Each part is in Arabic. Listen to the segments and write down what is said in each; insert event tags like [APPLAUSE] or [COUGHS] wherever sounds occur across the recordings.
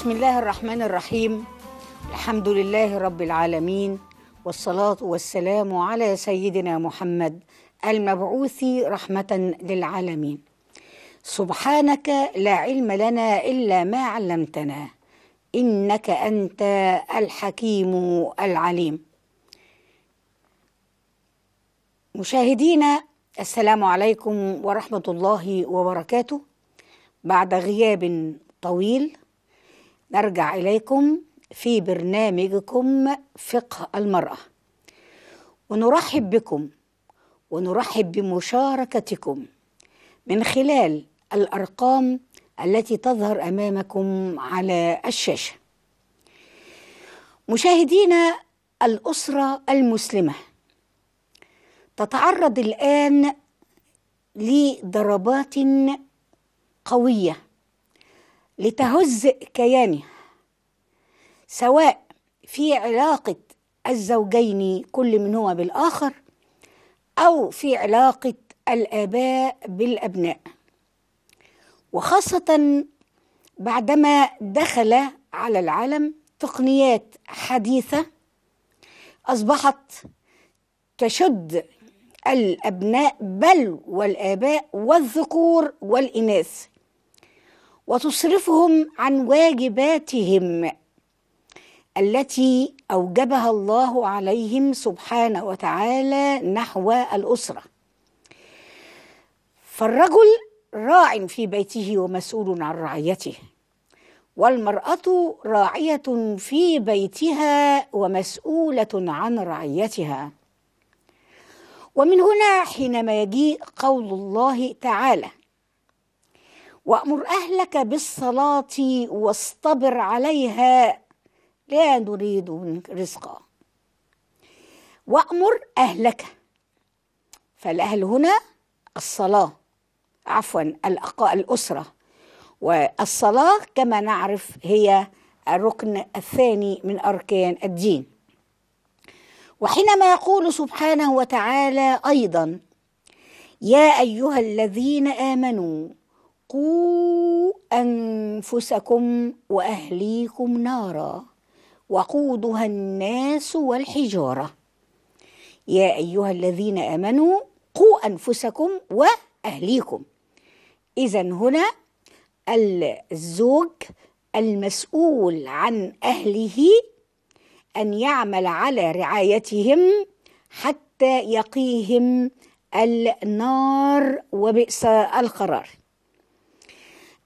بسم الله الرحمن الرحيم الحمد لله رب العالمين والصلاة والسلام على سيدنا محمد المبعوث رحمة للعالمين سبحانك لا علم لنا إلا ما علمتنا إنك أنت الحكيم العليم مشاهدينا السلام عليكم ورحمة الله وبركاته بعد غياب طويل نرجع إليكم في برنامجكم فقه المرأة ونرحب بكم ونرحب بمشاركتكم من خلال الأرقام التي تظهر أمامكم على الشاشة مشاهدينا الأسرة المسلمة تتعرض الآن لضربات قوية لتهز كياني سواء في علاقة الزوجين كل منهما بالآخر أو في علاقة الآباء بالأبناء وخاصة بعدما دخل على العالم تقنيات حديثة أصبحت تشد الأبناء بل والآباء والذكور والإناث وتصرفهم عن واجباتهم التي اوجبها الله عليهم سبحانه وتعالى نحو الاسره فالرجل راع في بيته ومسؤول عن رعيته والمراه راعيه في بيتها ومسؤوله عن رعيتها ومن هنا حينما يجيء قول الله تعالى وأمر أهلك بالصلاة واصطبر عليها لا نريد منك رزقا وأمر أهلك فالأهل هنا الصلاة عفوا الأسرة والصلاة كما نعرف هي الركن الثاني من أركان الدين وحينما يقول سبحانه وتعالى أيضا يا أيها الذين آمنوا قوا أنفسكم وأهليكم نارا وقودها الناس والحجارة يا أيها الذين آمنوا قوا أنفسكم وأهليكم إذا هنا الزوج المسؤول عن أهله أن يعمل على رعايتهم حتى يقيهم النار وبئس القرار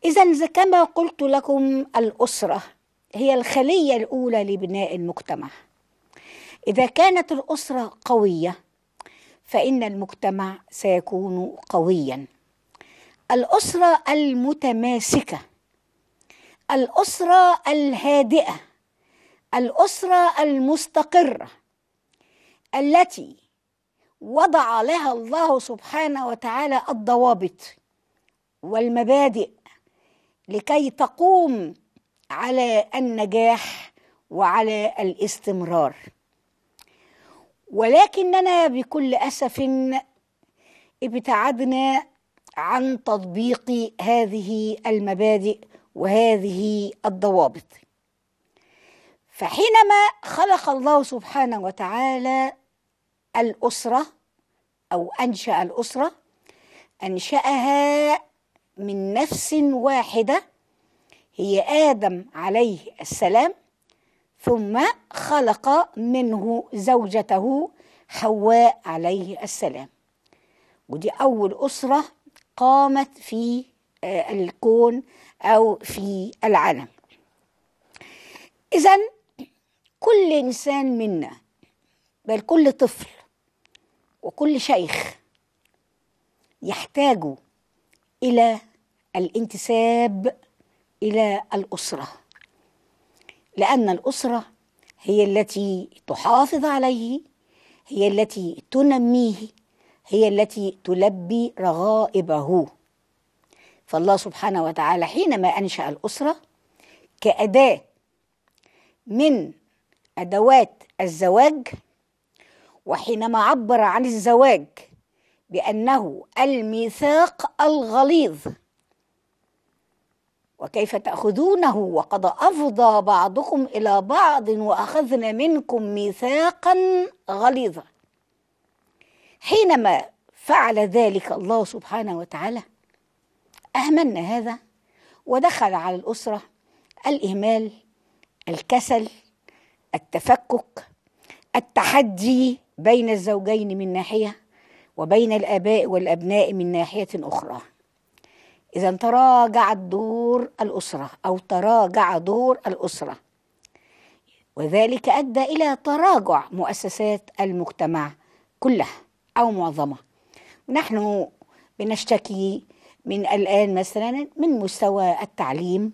إذا كما قلت لكم الأسرة هي الخلية الأولى لبناء المجتمع إذا كانت الأسرة قوية فإن المجتمع سيكون قويا الأسرة المتماسكة الأسرة الهادئة الأسرة المستقرة التي وضع لها الله سبحانه وتعالى الضوابط والمبادئ لكي تقوم على النجاح وعلى الاستمرار ولكننا بكل اسف ابتعدنا عن تطبيق هذه المبادئ وهذه الضوابط فحينما خلق الله سبحانه وتعالى الاسره او انشا الاسره انشاها من نفس واحدة هي آدم عليه السلام ثم خلق منه زوجته حواء عليه السلام ودي أول أسرة قامت في آه، الكون أو في العالم إذا كل إنسان منا بل كل طفل وكل شيخ يحتاجوا الى الانتساب الى الاسره لان الاسره هي التي تحافظ عليه هي التي تنميه هي التي تلبي رغائبه فالله سبحانه وتعالى حينما انشا الاسره كاداه من ادوات الزواج وحينما عبر عن الزواج بانه الميثاق الغليظ وكيف تاخذونه وقد افضى بعضكم الى بعض واخذنا منكم ميثاقا غليظا حينما فعل ذلك الله سبحانه وتعالى اهملنا هذا ودخل على الاسره الاهمال الكسل التفكك التحدي بين الزوجين من ناحيه وبين الآباء والأبناء من ناحية أخرى إذا تراجعت دور الأسرة أو تراجع دور الأسرة وذلك أدى إلى تراجع مؤسسات المجتمع كلها أو معظمها نحن بنشتكي من الآن مثلا من مستوى التعليم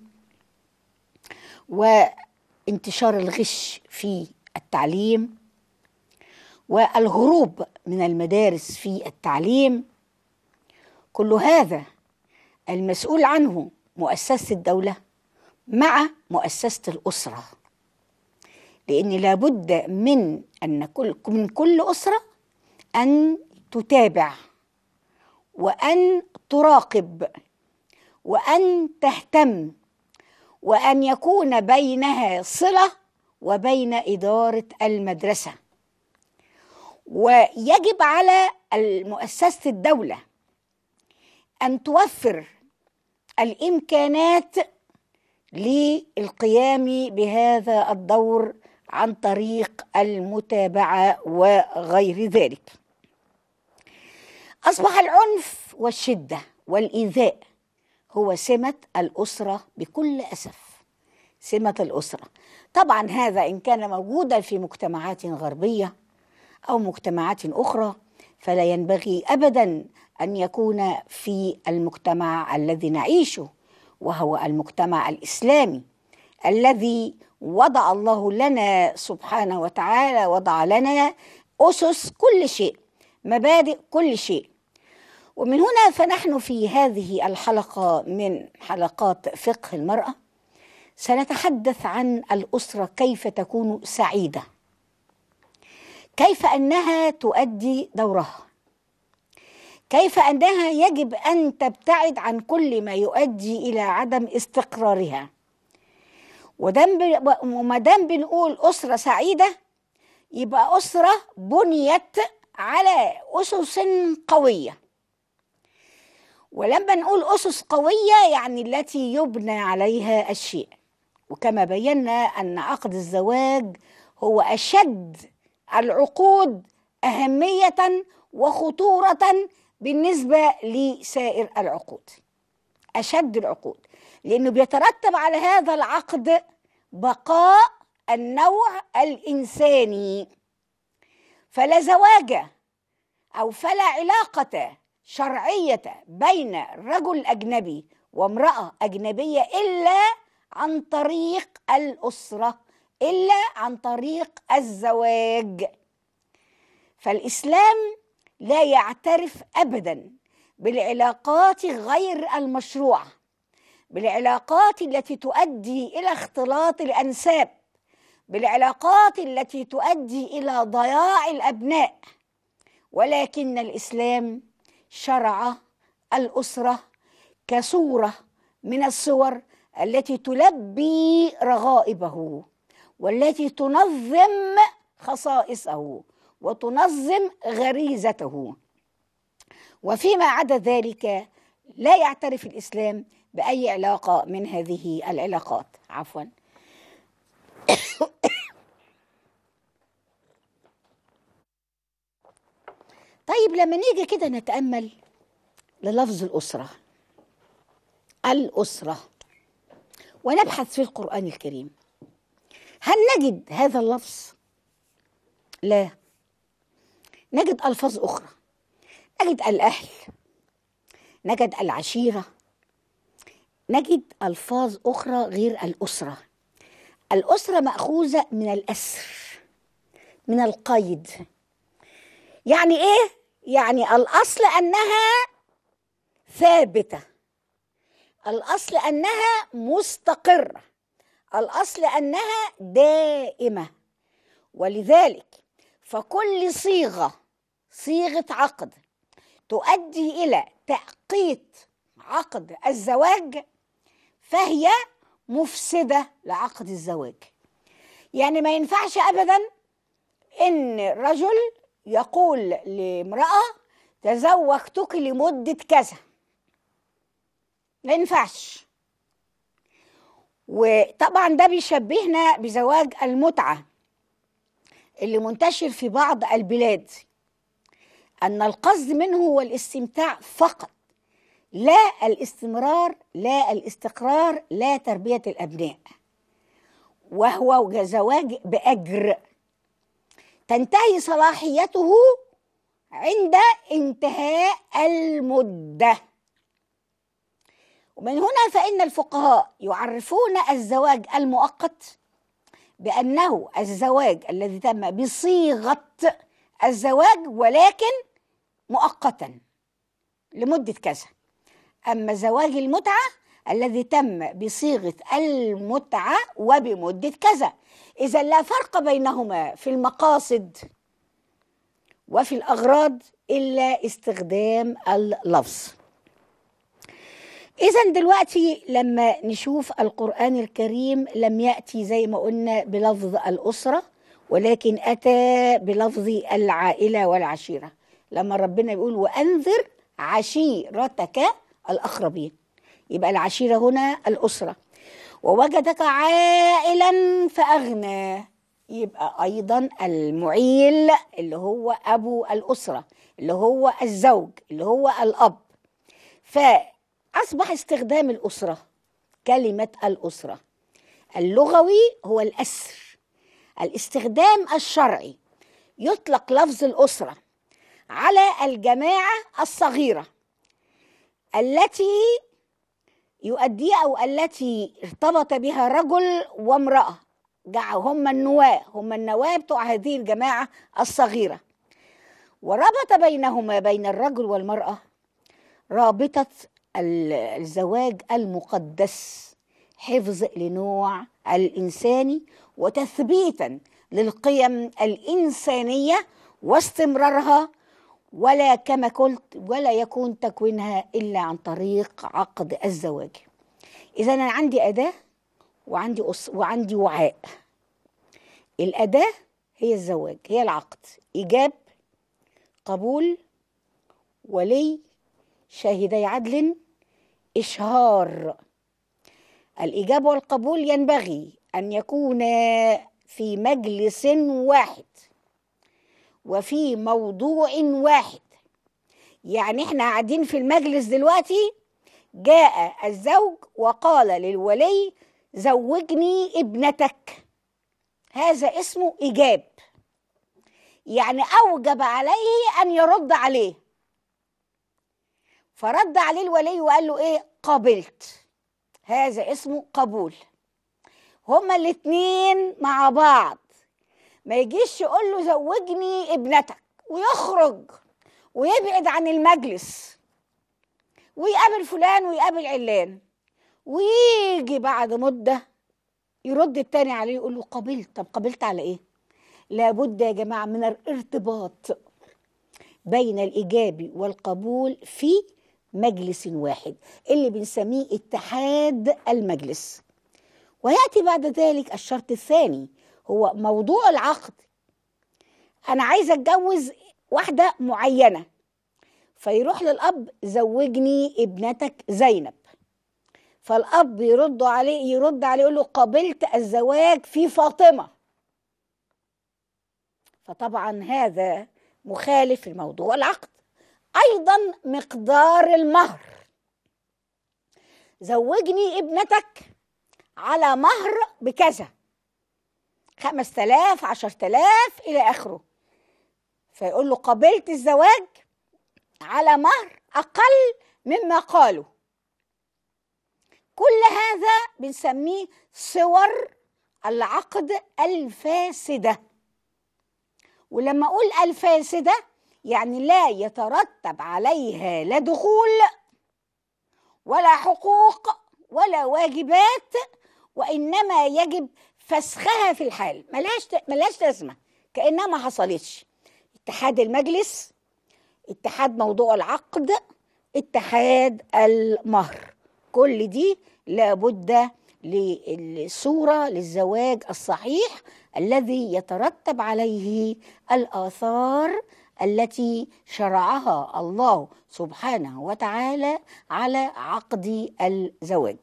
وانتشار الغش في التعليم والهروب من المدارس في التعليم كل هذا المسؤول عنه مؤسسة الدولة مع مؤسسة الأسرة لأن لابد من أن كل من كل أسرة أن تتابع وأن تراقب وأن تهتم وأن يكون بينها صلة وبين إدارة المدرسة ويجب على مؤسسة الدولة أن توفر الإمكانات للقيام بهذا الدور عن طريق المتابعة وغير ذلك أصبح العنف والشدة والإيذاء هو سمة الأسرة بكل أسف سمة الأسرة طبعا هذا إن كان موجودا في مجتمعات غربية أو مجتمعات أخرى فلا ينبغي أبدا أن يكون في المجتمع الذي نعيشه وهو المجتمع الإسلامي الذي وضع الله لنا سبحانه وتعالى وضع لنا أسس كل شيء مبادئ كل شيء ومن هنا فنحن في هذه الحلقة من حلقات فقه المرأة سنتحدث عن الأسرة كيف تكون سعيدة كيف انها تؤدي دورها كيف انها يجب ان تبتعد عن كل ما يؤدي الى عدم استقرارها وما دام بنقول اسره سعيده يبقى اسره بنيت على اسس قويه ولما نقول اسس قويه يعني التي يبنى عليها الشيء وكما بينا ان عقد الزواج هو اشد العقود أهمية وخطورة بالنسبة لسائر العقود أشد العقود لأنه بيترتب على هذا العقد بقاء النوع الإنساني فلا زواج أو فلا علاقة شرعية بين رجل أجنبي وامرأة أجنبية إلا عن طريق الأسرة إلا عن طريق الزواج فالإسلام لا يعترف أبدا بالعلاقات غير المشروعة بالعلاقات التي تؤدي إلى اختلاط الأنساب بالعلاقات التي تؤدي إلى ضياع الأبناء ولكن الإسلام شرع الأسرة كصورة من الصور التي تلبي رغائبه والتي تنظم خصائصه وتنظم غريزته وفيما عدا ذلك لا يعترف الاسلام باي علاقه من هذه العلاقات عفوا [COUGHS] طيب لما نيجي كده نتامل للفظ الاسره الاسره ونبحث في القران الكريم هل نجد هذا اللفظ لا نجد الفاظ اخرى نجد الاهل نجد العشيره نجد الفاظ اخرى غير الاسره الاسره ماخوذه من الاسر من القيد يعني ايه يعني الاصل انها ثابته الاصل انها مستقره الأصل أنها دائمة ولذلك فكل صيغة صيغة عقد تؤدي إلى تأقيت عقد الزواج فهي مفسدة لعقد الزواج يعني ما ينفعش أبدا إن رجل يقول لامرأة تزوجتك لمدة كذا ما ينفعش وطبعا ده بيشبهنا بزواج المتعة اللي منتشر في بعض البلاد أن القصد منه هو الاستمتاع فقط لا الاستمرار لا الاستقرار لا تربية الأبناء وهو زواج بأجر تنتهي صلاحيته عند انتهاء المده ومن هنا فإن الفقهاء يعرفون الزواج المؤقت بأنه الزواج الذي تم بصيغة الزواج ولكن مؤقتا لمدة كذا أما زواج المتعة الذي تم بصيغة المتعة وبمدة كذا إذا لا فرق بينهما في المقاصد وفي الأغراض إلا استخدام اللفظ اذا دلوقتي لما نشوف القران الكريم لم ياتي زي ما قلنا بلفظ الاسره ولكن اتى بلفظ العائله والعشيره لما ربنا بيقول وانذر عشيرتك الاقربين يبقى العشيره هنا الاسره ووجدك عائلا فاغنى يبقى ايضا المعيل اللي هو ابو الاسره اللي هو الزوج اللي هو الاب ف أصبح استخدام الأسرة كلمة الأسرة اللغوي هو الأسر الاستخدام الشرعي يطلق لفظ الأسرة على الجماعة الصغيرة التي يؤدي أو التي ارتبط بها رجل وامرأة هم النواة هم النواة بتوع هذه الجماعة الصغيرة وربط بينهما بين الرجل والمرأة رابطة الزواج المقدس حفظ لنوع الانساني وتثبيتا للقيم الانسانيه واستمرارها ولا كما قلت ولا يكون تكوينها الا عن طريق عقد الزواج اذا انا عندي اداه وعندي أص... وعندي وعاء الاداه هي الزواج هي العقد ايجاب قبول ولي شاهدي عدل إشهار الإجابة والقبول ينبغي أن يكون في مجلس واحد وفي موضوع واحد يعني احنا قاعدين في المجلس دلوقتي جاء الزوج وقال للولي زوجني ابنتك هذا اسمه إجاب يعني أوجب عليه أن يرد عليه فرد عليه الولي وقال له ايه قبلت هذا اسمه قبول هما الاثنين مع بعض ما يجيش يقول له زوجني ابنتك ويخرج ويبعد عن المجلس ويقابل فلان ويقابل علان ويجي بعد مدة يرد التاني عليه يقول له قبلت طب قبلت على ايه لابد يا جماعة من الارتباط بين الإيجابي والقبول في مجلس واحد اللي بنسميه اتحاد المجلس وياتي بعد ذلك الشرط الثاني هو موضوع العقد انا عايزه اتجوز واحده معينه فيروح للاب زوجني ابنتك زينب فالاب يرد عليه يرد عليه يقول له قبلت الزواج في فاطمه فطبعا هذا مخالف لموضوع العقد ايضا مقدار المهر زوجني ابنتك على مهر بكذا خمس تلاف عشر تلاف إلى آخره فيقول له قبلت الزواج على مهر أقل مما قالوا كل هذا بنسميه صور العقد الفاسدة ولما أقول الفاسدة يعني لا يترتب عليها لا دخول ولا حقوق ولا واجبات وإنما يجب فسخها في الحال ملهاش ملهاش لازمة كأنها ما حصلتش اتحاد المجلس اتحاد موضوع العقد اتحاد المهر كل دي لابد للصورة للزواج الصحيح الذي يترتب عليه الآثار التي شرعها الله سبحانه وتعالى على عقد الزواج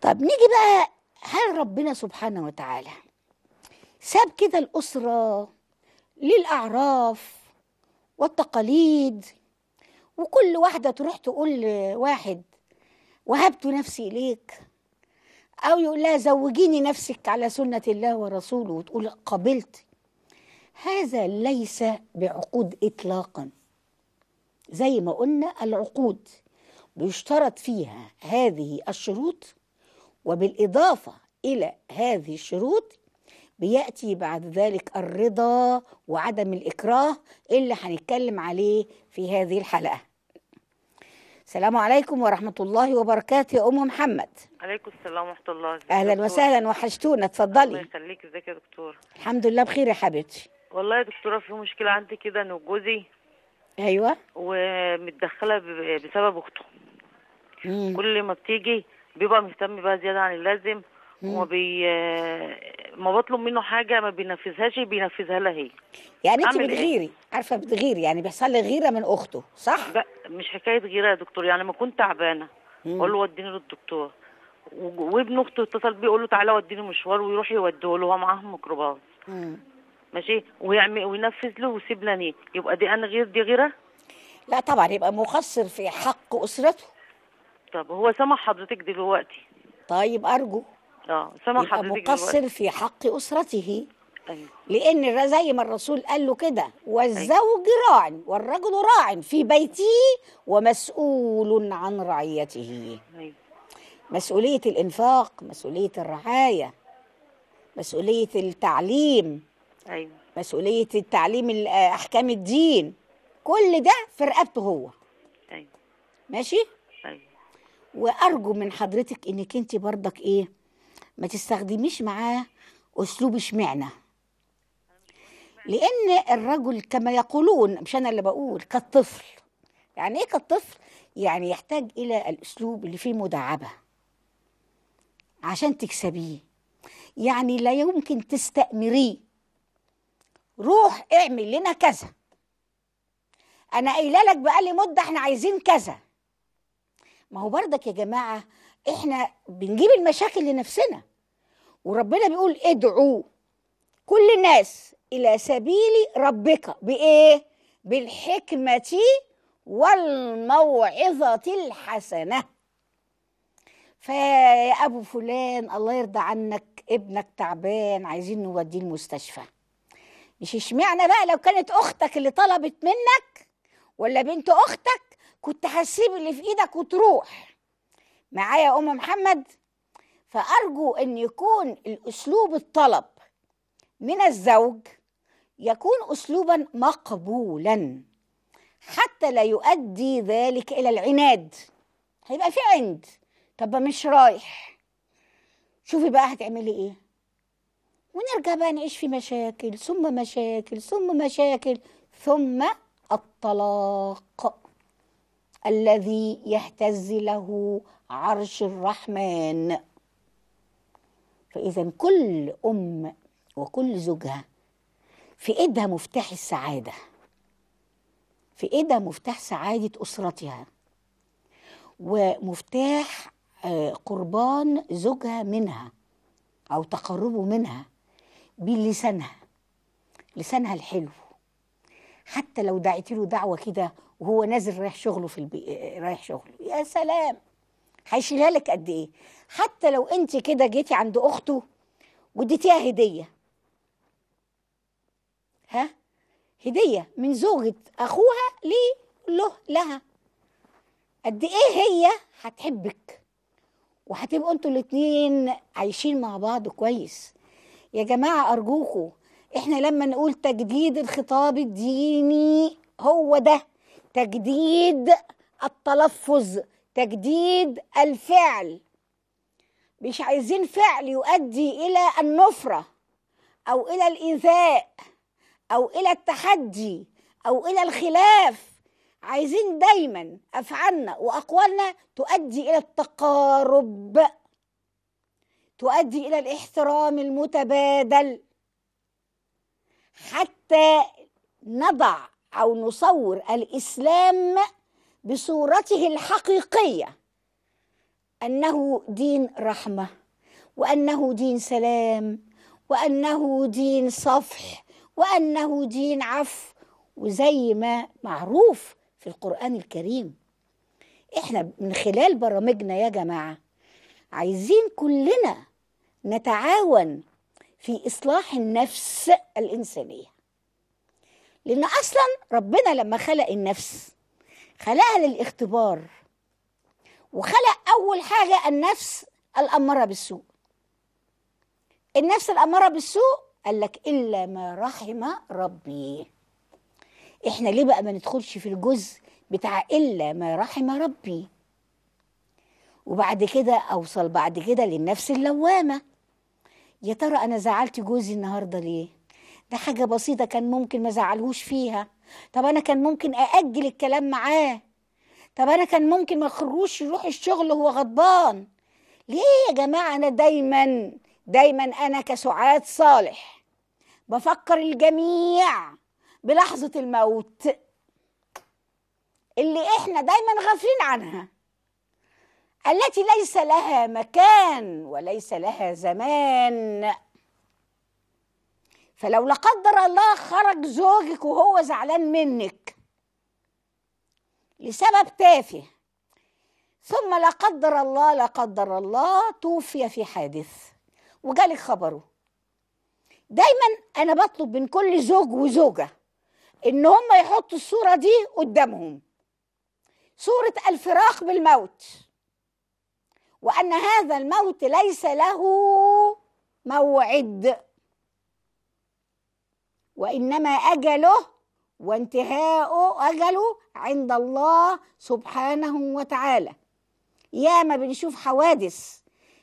طب نيجي بقى هل ربنا سبحانه وتعالى ساب كده الأسرة للأعراف والتقاليد وكل واحدة تروح تقول لواحد وهبت نفسي إليك أو يقول لها زوجيني نفسك على سنة الله ورسوله وتقول قبلت هذا ليس بعقود إطلاقا زي ما قلنا العقود بيشترط فيها هذه الشروط وبالإضافة إلى هذه الشروط بيأتي بعد ذلك الرضا وعدم الإكراه اللي هنتكلم عليه في هذه الحلقة السلام عليكم ورحمة الله وبركاته يا أم محمد عليكم السلام ورحمة الله أهلا وسهلا وحشتونا اتفضلي الله يخليك ازيك يا دكتور الحمد لله بخير يا حبيبتي والله يا دكتورة في مشكلة عندي كده إن جوزي أيوه ومتدخلة بسبب أخته كل ما بتيجي بيبقى مهتم بقى زيادة عن اللازم مم. وما بي ما بطلب منه حاجة ما بينفذهاش بينفذها لها هي يعني أنت بتغيري إيه؟ بتغيري عارفة بتغيري يعني بيحصل لي غيرة من أخته صح؟ لا مش حكاية غيرة يا دكتور يعني لما كنت تعبانة أقول له وديني للدكتور وابن أخته اتصل بيه أقول له تعالى وديني مشوار ويروح يوديه له هو معاه ميكروباص ماشي ويعمل وينفذ له ويسيب لني يبقى دي انا غير دي غيره لا طبعا يبقى مقصر في حق اسرته طب هو سامح حضرتك دلوقتي طيب ارجو اه سامح حضرتك يبقى مقصر دلوقتي. في حق اسرته أيوه. لان زي ما الرسول قال له كده والزوج أيوه. راع والرجل راع في بيته ومسؤول عن رعيته أيوه. مسؤوليه الانفاق مسؤوليه الرعايه مسؤوليه التعليم ايوه مسؤوليه التعليم آه، احكام الدين كل ده في رقبته هو ايوه ماشي ايوه وارجو من حضرتك انك انت برضك ايه ما تستخدميش معاه اسلوب اشمعنى لان الرجل كما يقولون مش انا اللي بقول كالطفل يعني ايه كالطفل يعني يحتاج الى الاسلوب اللي فيه مداعبه عشان تكسبيه يعني لا يمكن تستأمريه روح اعمل لنا كذا انا قايله لك بقالي مده احنا عايزين كذا ما هو بردك يا جماعه احنا بنجيب المشاكل لنفسنا وربنا بيقول ادعوا كل الناس الى سبيل ربك بايه بالحكمه والموعظه الحسنه فيا ابو فلان الله يرضى عنك ابنك تعبان عايزين نوديه المستشفى مش اشمعنى بقى لو كانت اختك اللي طلبت منك ولا بنت اختك كنت هسيب اللي في ايدك وتروح معايا ام محمد فارجو ان يكون الاسلوب الطلب من الزوج يكون اسلوبا مقبولا حتى لا يؤدي ذلك الى العناد هيبقى في عند طب مش رايح شوفي بقى هتعملي ايه ونرجع بقى نعيش في مشاكل ثم مشاكل ثم مشاكل ثم الطلاق الذي يهتز له عرش الرحمن فإذا كل أم وكل زوجها في إيدها مفتاح السعادة في إيدها مفتاح سعادة أسرتها ومفتاح آه، قربان زوجها منها أو تقربه منها بلسانها لسانها الحلو حتى لو دعيت له دعوه كده وهو نازل رايح شغله في البي... رايح شغله يا سلام هيشيلها لك قد ايه حتى لو انت كده جيتي عند اخته واديتيها هديه ها هديه من زوجة اخوها ليه له لها قد ايه هي هتحبك وهتبقوا انتوا الاثنين عايشين مع بعض كويس يا جماعة أرجوكوا إحنا لما نقول تجديد الخطاب الديني هو ده تجديد التلفظ تجديد الفعل مش عايزين فعل يؤدي إلى النفرة أو إلى الإيذاء أو إلى التحدي أو إلى الخلاف عايزين دايما أفعالنا وأقوالنا تؤدي إلى التقارب تؤدي الى الاحترام المتبادل حتى نضع او نصور الاسلام بصورته الحقيقيه انه دين رحمه وانه دين سلام وانه دين صفح وانه دين عفو وزي ما معروف في القران الكريم احنا من خلال برامجنا يا جماعه عايزين كلنا نتعاون في إصلاح النفس الإنسانية لأن أصلا ربنا لما خلق النفس خلقها للاختبار وخلق أول حاجة النفس الأمارة بالسوء النفس الأمارة بالسوء قال لك إلا ما رحم ربي إحنا ليه بقى ما ندخلش في الجزء بتاع إلا ما رحم ربي وبعد كده أوصل بعد كده للنفس اللوامة يا ترى انا زعلت جوزي النهارده ليه ده حاجه بسيطه كان ممكن ما زعلهوش فيها طب انا كان ممكن ااجل الكلام معاه طب انا كان ممكن ما اخروش يروح الشغل وهو غضبان ليه يا جماعه انا دايما دايما انا كسعاد صالح بفكر الجميع بلحظه الموت اللي احنا دايما غافلين عنها التي ليس لها مكان وليس لها زمان فلو لا قدر الله خرج زوجك وهو زعلان منك لسبب تافه ثم لا قدر الله لا قدر الله توفي في حادث وجالك خبره دايما انا بطلب من كل زوج وزوجه ان هم يحطوا الصوره دي قدامهم صوره الفراق بالموت وأن هذا الموت ليس له موعد وإنما أجله وانتهاء أجله عند الله سبحانه وتعالى ياما بنشوف حوادث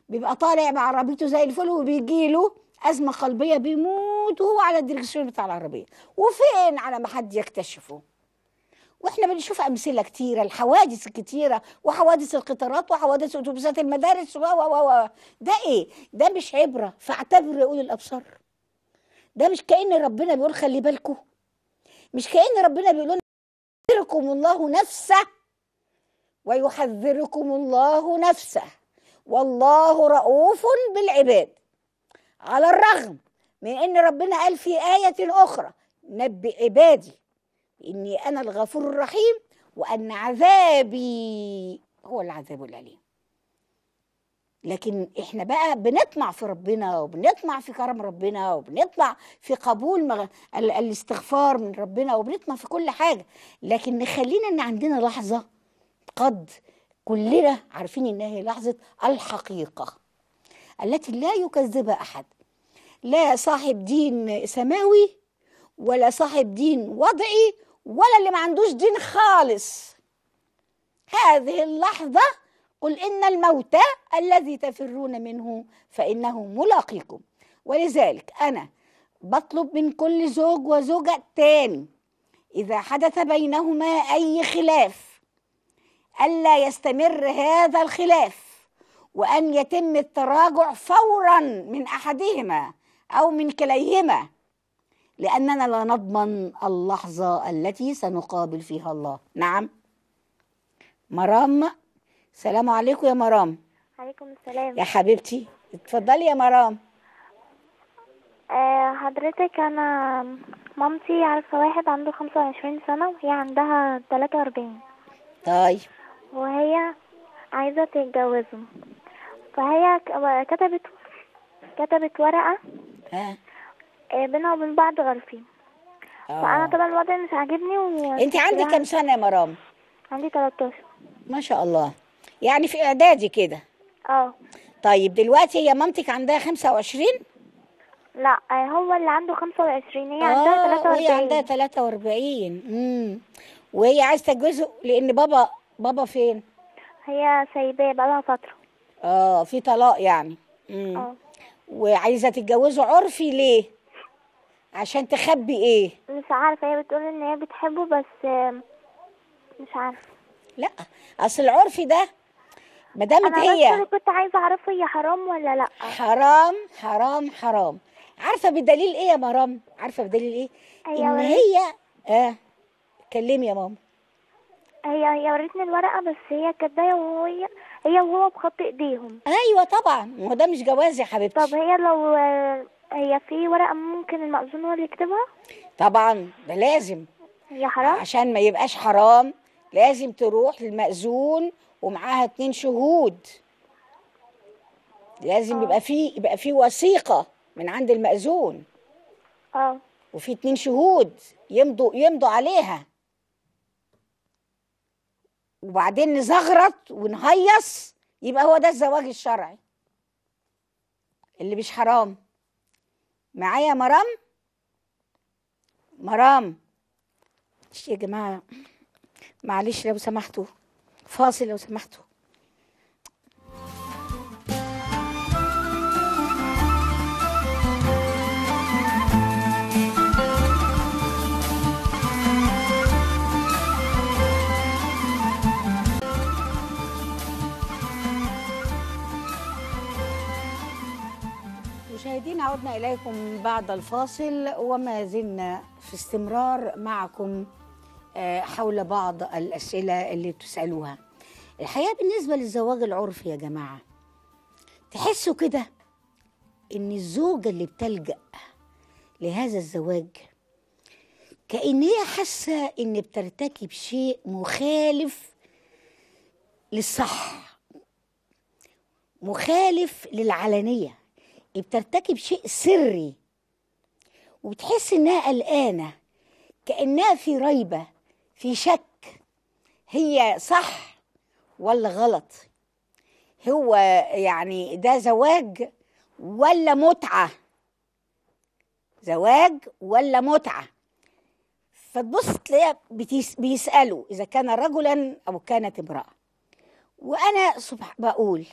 بيبقى طالع بعربيته زي الفل وبيجيله أزمة قلبية بيموت وهو على الدركسيون بتاع العربية وفين على ما حد يكتشفه واحنا بنشوف امثله كتيره الحوادث الكتيره وحوادث القطارات وحوادث اتوبيسات المدارس و و و ده ايه ده مش عبره فاعتبر اولي الابصار ده مش كأن ربنا بيقول خلي بالكم مش كأن ربنا بيقول يحذركم الله نفسه ويحذركم الله نفسه والله رؤوف بالعباد على الرغم من ان ربنا قال في آية أخرى نبئ عبادي إني أنا الغفور الرحيم وأن عذابي هو العذاب الأليم لكن احنا بقى بنطمع في ربنا وبنطمع في كرم ربنا وبنطمع في قبول مغ... ال... الاستغفار من ربنا وبنطمع في كل حاجه لكن نخلينا ان عندنا لحظه قد كلنا عارفين انها هي لحظه الحقيقه التي لا يكذبها احد لا صاحب دين سماوي ولا صاحب دين وضعي ولا اللي ما عندوش دين خالص هذه اللحظة قل إن الموت الذي تفرون منه فإنه ملاقيكم ولذلك أنا بطلب من كل زوج وزوجة تاني إذا حدث بينهما أي خلاف ألا يستمر هذا الخلاف وأن يتم التراجع فورا من أحدهما أو من كليهما لأننا لا نضمن اللحظة التي سنقابل فيها الله نعم مرام سلام عليكم يا مرام عليكم السلام يا حبيبتي اتفضلي يا مرام أه حضرتك أنا مامتي عارفة واحد عنده خمسة وعشرين سنة وهي عندها تلاتة وأربعين طيب وهي عايزة تتجوزه فهي كتبت كتبت ورقة أه. آه، بينا وبين بعض غرفين آه. فانا طبعا الوضع مش عاجبني و... انت عندك يعني كام سنه يا مرام عندي 13 ما شاء الله يعني في اعدادي كده اه طيب دلوقتي هي مامتك عندها 25 لا آه، هو اللي عنده 25 هي عندها 43 هي عندها 43 امم وهي عايزه تتجوزه لان بابا بابا فين هي سايباه بقالها فتره اه في طلاق يعني امم وعايزه تتجوزه عرفي ليه عشان تخبي ايه مش عارفه هي بتقول ان هي بتحبه بس مش عارفه لا اصل العرف ده ما دامت هي انا كنت عايزه اعرفه هي حرام ولا لا حرام حرام حرام عارفه بدليل ايه يا مرام عارفه بدليل ايه أيوة ان هي اه اتكلمي يا ماما هي هي وريتني الورقه بس هي كاتباها وهي هي وهو بخط ايديهم ايوه طبعا ما ده مش جواز يا حبيبتي طب هي لو هي في ورقة ممكن المأذون هو اللي يكتبها؟ طبعا ده لازم يا حرام عشان ما يبقاش حرام لازم تروح للمأذون ومعاها اتنين شهود لازم آه. يبقى في يبقى في وثيقة من عند المأذون اه وفي اتنين شهود يمضوا يمضوا عليها وبعدين نزغرط ونهيص يبقى هو ده الزواج الشرعي اللي مش حرام معايا مرام مرام يا جماعه معلش لو سمحتوا فاصل لو سمحتوا مشاهدينا عدنا إليكم بعد الفاصل وما زلنا في استمرار معكم آه، حول بعض الأسئلة اللي بتسألوها الحقيقة بالنسبة للزواج العرفي يا جماعة تحسوا كده إن الزوجة اللي بتلجأ لهذا الزواج كأن هي حاسة إن بترتكب شيء مخالف للصح مخالف للعلنيه بترتكب شيء سري وبتحس انها قلقانه كانها في ريبه في شك هي صح ولا غلط هو يعني ده زواج ولا متعه زواج ولا متعه فتبص تلاقيها بيسالوا اذا كان رجلا او كانت امراه وانا بقول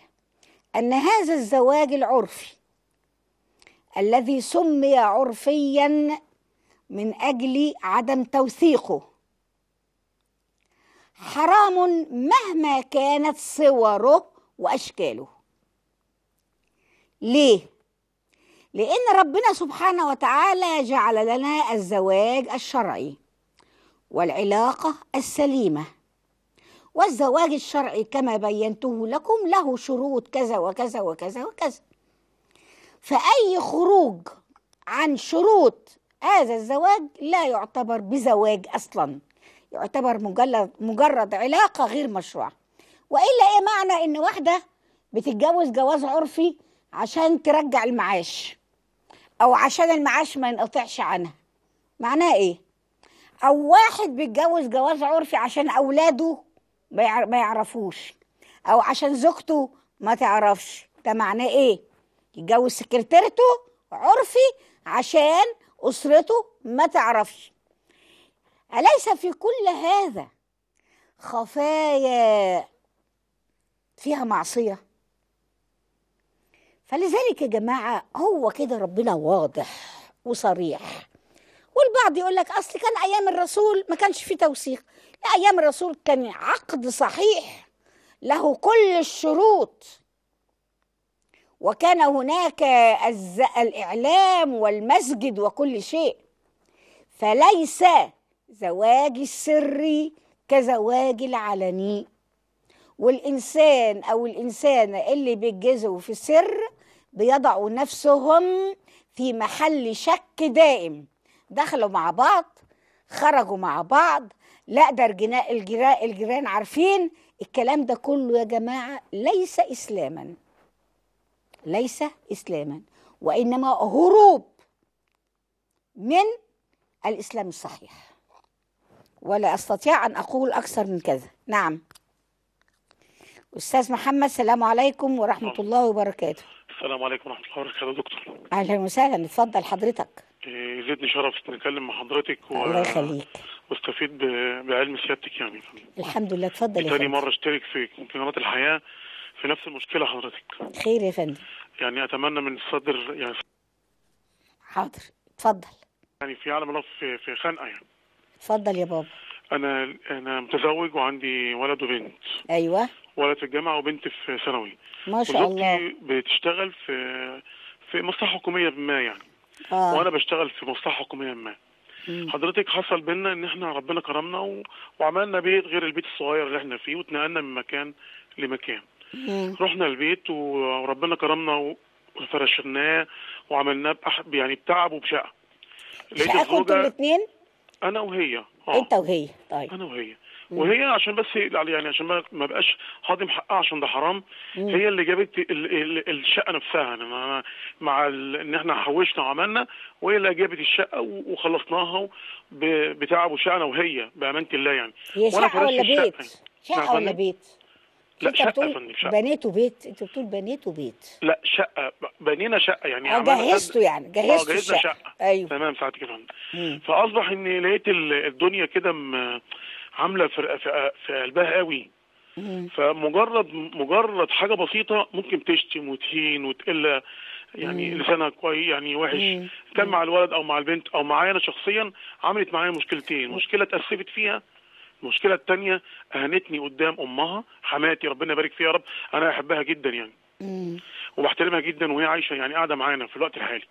ان هذا الزواج العرفي الذي سمي عرفيا من اجل عدم توثيقه حرام مهما كانت صوره واشكاله ليه لان ربنا سبحانه وتعالى جعل لنا الزواج الشرعي والعلاقه السليمه والزواج الشرعي كما بينته لكم له شروط كذا وكذا وكذا وكذا فأي خروج عن شروط هذا الزواج لا يعتبر بزواج أصلا يعتبر مجرد, مجرد علاقة غير مشروعة وإلا إيه معنى إن واحدة بتتجوز جواز عرفي عشان ترجع المعاش أو عشان المعاش ما ينقطعش عنها معناها إيه؟ أو واحد بيتجوز جواز عرفي عشان أولاده ما يعرفوش أو عشان زوجته ما تعرفش ده معناه إيه؟ يتجوز سكرتيرته عرفي عشان أسرته ما تعرفش أليس في كل هذا خفايا فيها معصية فلذلك يا جماعة هو كده ربنا واضح وصريح والبعض يقول لك أصل كان أيام الرسول ما كانش في توثيق لا أيام الرسول كان عقد صحيح له كل الشروط وكان هناك الإعلام والمسجد وكل شيء فليس زواج السري كزواج العلني والإنسان أو الإنسانة اللي بيتجزوا في السر بيضعوا نفسهم في محل شك دائم دخلوا مع بعض خرجوا مع بعض لا درجنا الجيران عارفين الكلام ده كله يا جماعة ليس إسلاماً ليس إسلاما وإنما هروب من الإسلام الصحيح ولا أستطيع أن أقول أكثر من كذا نعم أستاذ محمد السلام عليكم ورحمة الله وبركاته السلام عليكم ورحمة الله وبركاته دكتور أهلا وسهلا اتفضل حضرتك إيه، يزيدني شرف نتكلم مع حضرتك و... الله يخليك واستفيد ب... بعلم سيادتك يعني الحمد لله اتفضل تاني مرة اشترك في قناة الحياة في نفس المشكله حضرتك خير يا فندم يعني اتمنى من الصدر يعني حاضر اتفضل يعني في عالم ملف في في خنقه يعني اتفضل يا بابا انا انا متزوج وعندي ولد وبنت ايوه ولد في الجامعه وبنت في ثانوي ما شاء الله بتشتغل في في مصلحه حكوميه ما يعني آه. وانا بشتغل في مصلحه حكوميه ما مم. حضرتك حصل بينا ان احنا ربنا كرمنا و... وعملنا بيت غير البيت الصغير اللي احنا فيه واتنقلنا من مكان لمكان رحنا البيت وربنا كرمنا وفرشناه وعملناه بأح... يعني بتعب وبشقه لقيت الزوجه انتوا الاثنين؟ انا وهي اه انت وهي طيب انا وهي وهي عشان بس يعني عشان ما بقاش هاضم حقها عشان ده حرام هي اللي جابت ال ال الشقه نفسها أنا مع ان احنا حوشنا وعملنا وهي اللي جابت الشقه وخلصناها بتعب وشقه انا وهي بامانه الله يعني هي شقه ولا بيت؟ شقه ولا بيت؟ لا شقه يا فندم شقه بنيته بيت انت بتقول بنيته بيت لا شقه بنينا شقه يعني اه جهزته يعني جهزتوا آه، جهزنا شقه, شقة. ايوه تمام ساعتها كده فاصبح ان لقيت الدنيا كده عامله في, في قلبها قوي فمجرد مجرد حاجه بسيطه ممكن تشتم وتهين وتقل يعني لسانها كويس يعني وحش مم. كان مع الولد او مع البنت او معايا انا شخصيا عملت معايا مشكلتين مشكله اتاسفت فيها المشكله الثانيه اهنتني قدام امها حماتي ربنا يبارك فيها يا رب انا احبها جدا يعني امم وبحترمها جدا وهي عايشه يعني قاعده معانا في الوقت الحالي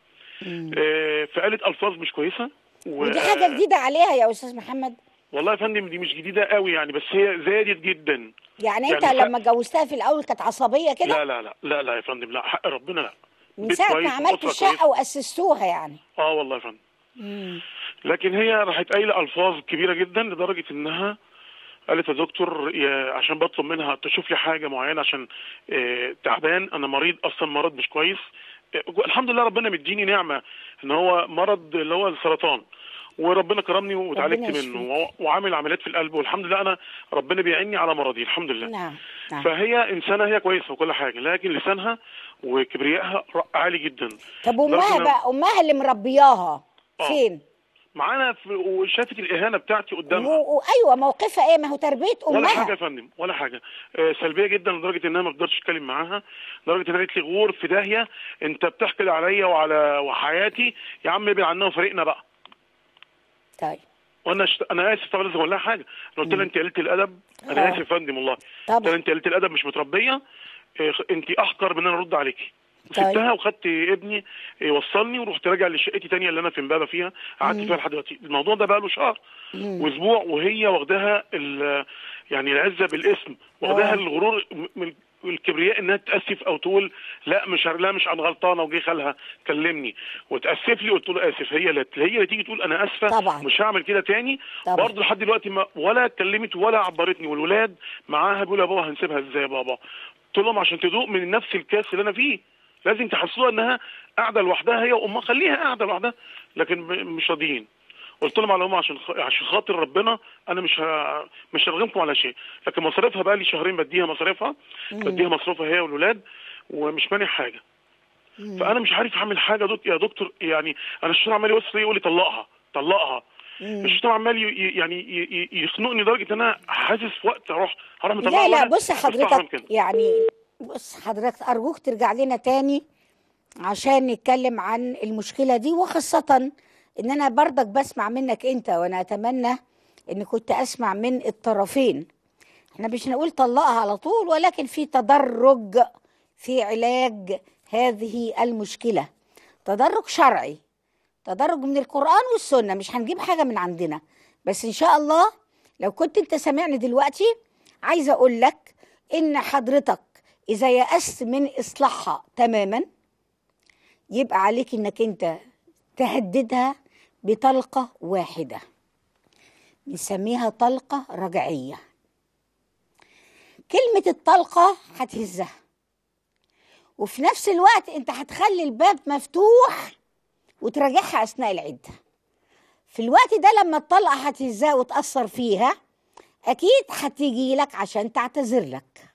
آه فقالت الفاظ مش كويسه و... ودي حاجه جديده عليها يا استاذ محمد والله يا فندم دي مش جديده قوي يعني بس هي زادت جدا يعني, يعني انت لما جوزتها في الاول كانت عصبيه كده لا لا لا لا لا يا فندم لا حق ربنا لا من ساعه ما عملتوا الشقه واسستوها يعني اه والله يا فندم لكن هي راحت قايله الفاظ كبيره جدا لدرجه انها قالت يا دكتور عشان بطلب منها تشوف لي حاجه معينه عشان آه، تعبان انا مريض اصلا مرض مش كويس آه، الحمد لله ربنا مديني نعمه ان هو مرض اللي هو السرطان وربنا كرمني واتعالجت منه وعامل عمليات في القلب والحمد لله انا ربنا بيعيني على مرضي الحمد لله نعم. نعم. فهي انسانه هي كويسه وكل حاجه لكن لسانها وكبريائها عالي جدا طب امها بقى امها اللي مربياها آه. فين؟ معانا وشافت الاهانه بتاعتي قدامها و... و... ايوه موقفها ايه ما هو تربيه امها ولا حاجه يا فندم ولا حاجه آه سلبيه جدا لدرجه انها ما قدرتش اتكلم معاها لدرجه انها قالت لي غور في داهيه انت بتحقد عليا وعلى وحياتي يا عم ابعد عنها وفريقنا بقى طيب وانا شت... انا اسف طبعا لازم اقول لها حاجه انا قلت لها انت قلت الادب انا آه. اسف يا فندم والله قلت لها انت قلت الادب مش متربيه آه، انت احقر من ان انا ارد عليكي سبتها طيب. وخدت ابني إيه، وصلني ورحت راجع لشقتي تانية اللي انا في امبابه فيها قعدت فيها لحد دلوقتي الموضوع ده بقى له شهر واسبوع وهي واخداها يعني العزه بالاسم واخداها الغرور آه. من الكبرياء انها تاسف او تقول لا مش لا مش انا غلطانه وجه خالها كلمني وتاسف لي قلت له اسف هي اللي هي اللي تيجي تقول انا اسفه طبعا. مش هعمل كده تاني برضه لحد دلوقتي ما ولا اتكلمت ولا عبرتني والولاد معاها بيقولوا يا بابا هنسيبها ازاي يا بابا قلت لهم عشان تدوق من نفس الكاس اللي انا فيه لازم تحسسوها انها قاعده لوحدها هي وامها خليها قاعده لوحدها لكن مش راضيين قلت لهم على عشان عشان خاطر ربنا انا مش ه... مش هرغمكم على شيء لكن مصاريفها بقى لي شهرين بديها مصاريفها بديها مصروفها هي والولاد ومش مانع حاجه فانا مش عارف اعمل حاجه دك... يا دكتور يعني انا الشيطان عمال يوصل يقول لي طلقها طلقها الشيطان عمال يعني يخنقني لدرجه ان انا حاسس وقت اروح هروح لا لا بص حضرتك يعني بص حضرتك أرجوك ترجع لنا تاني عشان نتكلم عن المشكلة دي وخاصة إن أنا برضك بسمع منك أنت وأنا أتمنى إن كنت أسمع من الطرفين احنا مش هنقول طلقها على طول ولكن في تدرج في علاج هذه المشكلة تدرج شرعي تدرج من القرآن والسنة مش هنجيب حاجة من عندنا بس إن شاء الله لو كنت أنت سامعني دلوقتي عايزة أقول لك إن حضرتك إذا يأست من إصلاحها تماما يبقى عليك إنك أنت تهددها بطلقة واحدة نسميها طلقة رجعية كلمة الطلقة هتهزها وفي نفس الوقت أنت هتخلي الباب مفتوح وتراجعها أثناء العدة في الوقت ده لما الطلقة هتهزها وتأثر فيها أكيد هتيجي لك عشان تعتذر لك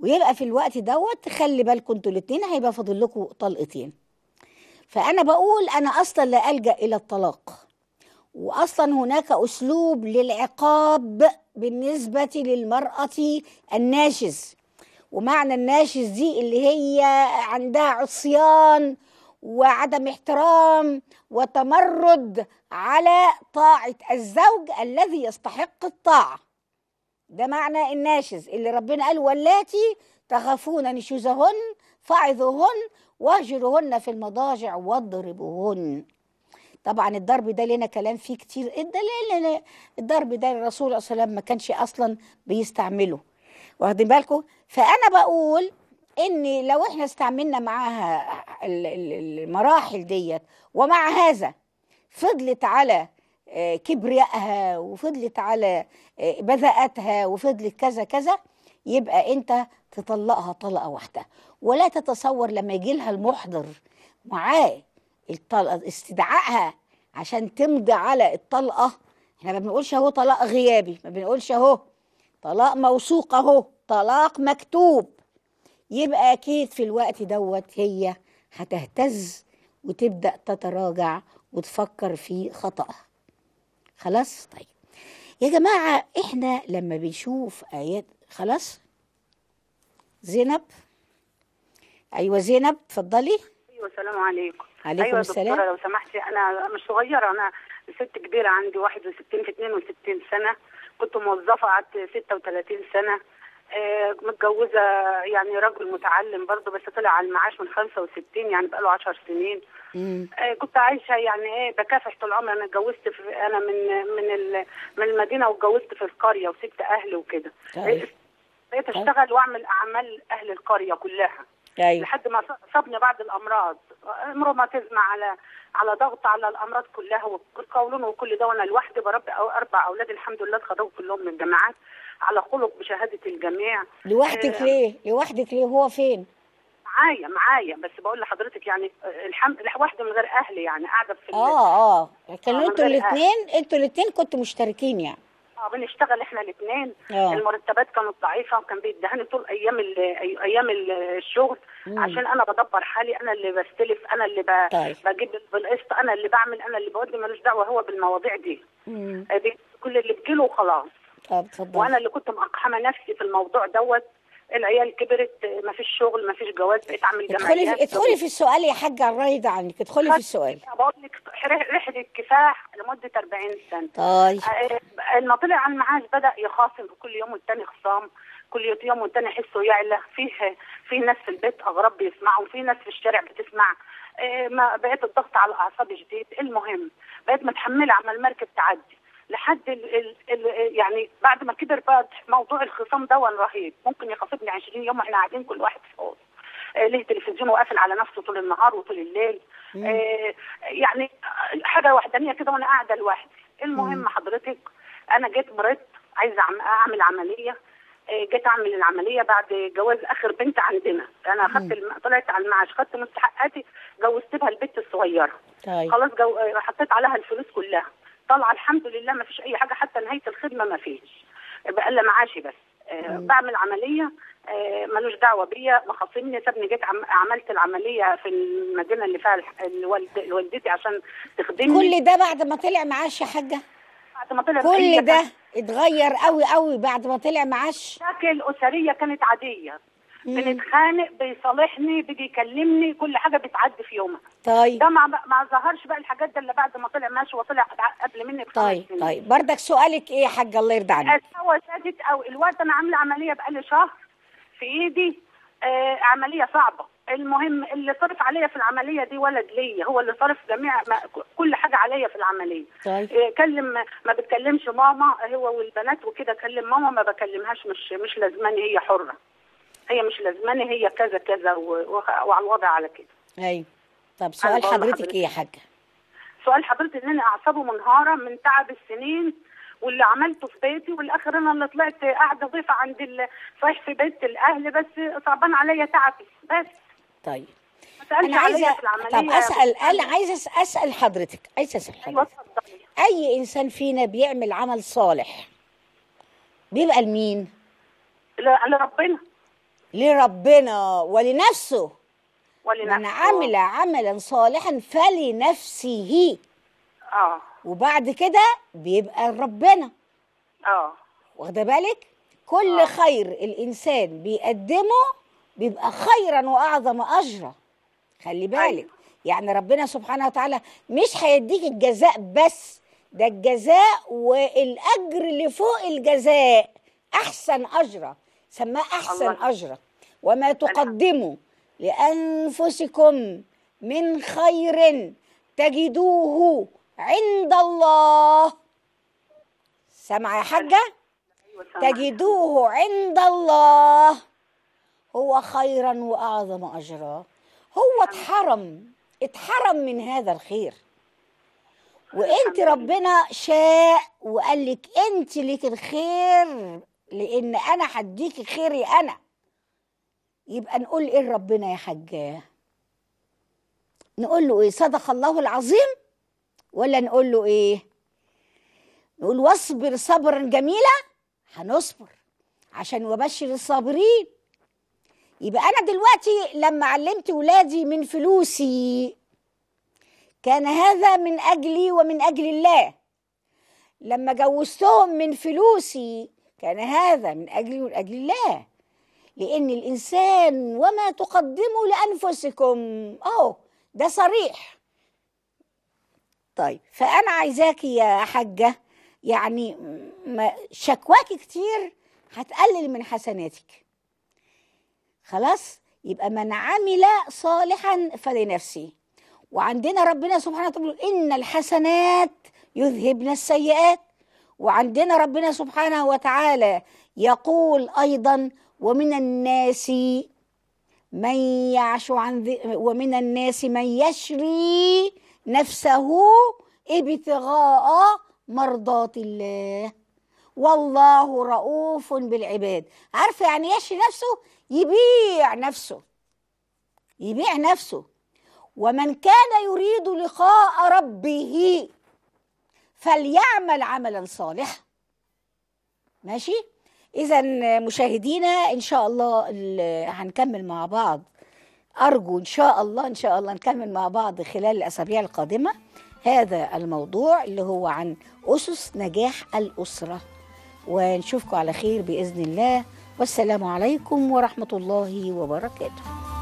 ويبقى في الوقت دوت خلي بالكم انتوا الاثنين هيبقى فاضل لكم طلقتين فانا بقول انا اصلا لا الجا الى الطلاق واصلا هناك اسلوب للعقاب بالنسبه للمراه الناشز ومعنى الناشز دي اللي هي عندها عصيان وعدم احترام وتمرد على طاعه الزوج الذي يستحق الطاعه ده معنى الناشز اللي ربنا قال واللاتي تخافون نشوزهن فاعظوهن واهجروهن في المضاجع واضربوهن طبعا الضرب ده لنا كلام فيه كتير الدليل الضرب ده الرسول صلى الله عليه وسلم ما كانش اصلا بيستعمله واخدين بالكم فانا بقول ان لو احنا استعملنا معاها المراحل ديت ومع هذا فضلت على كبريائها وفضلت على آه، بذاءتها وفضلت كذا كذا يبقى انت تطلقها طلقه واحده ولا تتصور لما يجي لها المحضر معاه الطلقه استدعائها عشان تمضي على الطلقه احنا ما بنقولش اهو طلاق غيابي ما بنقولش اهو طلاق موثوق اهو طلاق مكتوب يبقى اكيد في الوقت دوت هي هتهتز وتبدا تتراجع وتفكر في خطأها خلاص طيب يا جماعة احنا لما بنشوف آيات خلاص زينب أيوة زينب اتفضلي أيوة السلام عليكم عليكم أيوة السلام لو سمحتي أنا مش صغيرة أنا ست كبيرة عندي 61 في 62 سنة كنت موظفة قعدت 36 سنة آه، متجوزه يعني رجل متعلم برضه بس طلع على المعاش من 65 يعني بقاله 10 سنين آه كنت عايشه يعني ايه بكافح طول عمري انا اتجوزت انا من من من المدينه واتجوزت في القريه وسبت اهلي وكده طيب. بقيت طيب. اشتغل واعمل اعمال اهل القريه كلها أيوة. لحد ما صابني بعض الامراض روماتيزم على على ضغط على الامراض كلها والقولون وكل ده وانا لوحدي بربي أو اربع اولاد الحمد لله اتخرجوا كلهم من الجامعات على خلق بشهاده الجميع لوحدك آه ليه؟ لوحدك ليه هو فين؟ معايا معايا بس بقول لحضرتك يعني آه، الحمد واحده من غير اهلي يعني قاعده في اه اه, آه، كانوا انتوا الاثنين انتوا الاثنين كنتوا مشتركين يعني اه بنشتغل احنا الاثنين آه. المرتبات كانت ضعيفه وكان بيدهني طول ايام ايام الشغل مم. عشان انا بدبر حالي انا اللي بستلف انا اللي ب... طيب. بجيب بالقسط انا اللي بعمل انا اللي بودي ملوش دعوه هو بالمواضيع دي آه، كل اللي بجيله وخلاص طب اتفضل وانا اللي كنت مقحمه نفسي في الموضوع دوت العيال كبرت ما فيش شغل ما فيش جواز بقيت اعمل جمعيه ادخلي ادخلي في السؤال يا حاجه الرايد عنك ادخلي في السؤال بقول لك رحله كفاح لمده 40 سنه طيب آه، آه، لما طلع عن المعاش بدا يخاصم كل يوم والتاني خصام كل يوم والتاني يحسه يعلى فيه في ناس في البيت اغراب بيسمعوا في ناس في الشارع بتسمع آه، ما بقيت الضغط على اعصابي شديد المهم بقيت متحمله عمال المركب تعدي لحد ال ال ال يعني بعد ما كبر بقى موضوع الخصام ده رهيب ممكن يخاطبني 20 يوم احنا قاعدين كل واحد في اوضه آه، ليه تلفزيون وقافل على نفسه طول النهار وطول الليل آه يعني حاجه وحدانيه كده وانا قاعده لوحدي المهم مم. حضرتك انا جيت مريض عايزه اعمل عمليه آه، جيت اعمل العمليه بعد جواز اخر بنت عندنا انا خدت الم... طلعت على المعاش خدت مستحقاتي جوزت بها البنت الصغيره طيب. خلاص جو... حطيت عليها الفلوس كلها طالعه الحمد لله ما فيش اي حاجه حتى نهايه الخدمه ما فيش بقى الا معاشي بس آه بعمل عمليه آه ملوش دعوه بيا مخاصمني سابني جيت عم عملت العمليه في المدينه اللي فيها الوالد والدتي عشان تخدمني كل ده بعد ما طلع معاش يا حاجه بعد ما طلع كل ده اتغير قوي قوي بعد ما طلع معاش شكل اسريه كانت عاديه بنتخانق بيصالحني بيجي يكلمني كل حاجه بتعدي في يومها طيب ده ما ما ظهرش بقى الحاجات ده الا بعد ما طلع ماشي وطلع قبل مني طيب سنين. طيب بردك سؤالك ايه يا حاجه الله يرضى عنك هو شادد قوي الوقت انا عامله عمليه بقالي شهر في ايدي آه عمليه صعبه المهم اللي صرف عليا في العمليه دي ولد ليا هو اللي صرف جميع ما كل حاجه عليا في العمليه طيب. آه، كلم ما بتكلمش ماما هو والبنات وكده كلم ماما ما بكلمهاش مش مش لازماني هي حره هي مش لازماني هي كذا كذا وعلى الوضع على كده ايوه طب سؤال حضرتك ايه يا حاجه سؤال حضرتك ان انا اعصابه منهاره من تعب السنين واللي عملته في بيتي والاخر انا اللي طلعت قاعده ضيفه عند ال... صحيح في بيت الاهل بس صعبان عليا تعبي بس طيب انا عايزه طب اسال انا عايزه اسال حضرتك عايزه اسال أيوة، حضرتك اي انسان فينا بيعمل عمل صالح بيبقى لمين؟ لربنا لربنا ولنفسه ولنفسه من عمل عملا صالحا فلنفسه اه وبعد كده بيبقى لربنا اه واخده بالك كل أوه. خير الانسان بيقدمه بيبقى خيرا واعظم اجرا خلي أيوة. بالك أيوه. يعني ربنا سبحانه وتعالى مش هيديك الجزاء بس ده الجزاء والاجر اللي فوق الجزاء احسن اجرا سماه احسن اجرا وما تقدموا لانفسكم من خير تجدوه عند الله سامعه يا حاجه أيوة، تجدوه عند الله هو خيرا واعظم اجرا هو نعم. اتحرم اتحرم من هذا الخير وانت ربنا شاء وقال لك انت ليك الخير لان انا هديكي خيري انا يبقى نقول ايه لربنا يا حاج نقول له ايه صدق الله العظيم ولا نقول له ايه نقول واصبر صبرا جميلا هنصبر عشان وبشر الصابرين يبقى انا دلوقتي لما علمت ولادي من فلوسي كان هذا من اجلي ومن اجل الله لما جوزتهم من فلوسي كان هذا من اجلي ومن اجل الله لأن الإنسان وما تقدموا لأنفسكم أهو ده صريح طيب فأنا عايزاكي يا حجة يعني شكواكي كتير هتقلل من حسناتك خلاص يبقى من عمل صالحا فلنفسه وعندنا ربنا سبحانه وتعالى بيقول إن الحسنات يذهبن السيئات وعندنا ربنا سبحانه وتعالى يقول أيضا ومن الناس من يعش عن ذ... ومن الناس من يشري نفسه ابتغاء مرضات الله والله رؤوف بالعباد عارفه يعني يشري نفسه يبيع نفسه يبيع نفسه ومن كان يريد لقاء ربه فليعمل عملا صالحا ماشي اذا مشاهدينا ان شاء الله هنكمل مع بعض ارجو ان شاء الله ان شاء الله نكمل مع بعض خلال الاسابيع القادمه هذا الموضوع اللي هو عن اسس نجاح الاسره ونشوفكم على خير باذن الله والسلام عليكم ورحمه الله وبركاته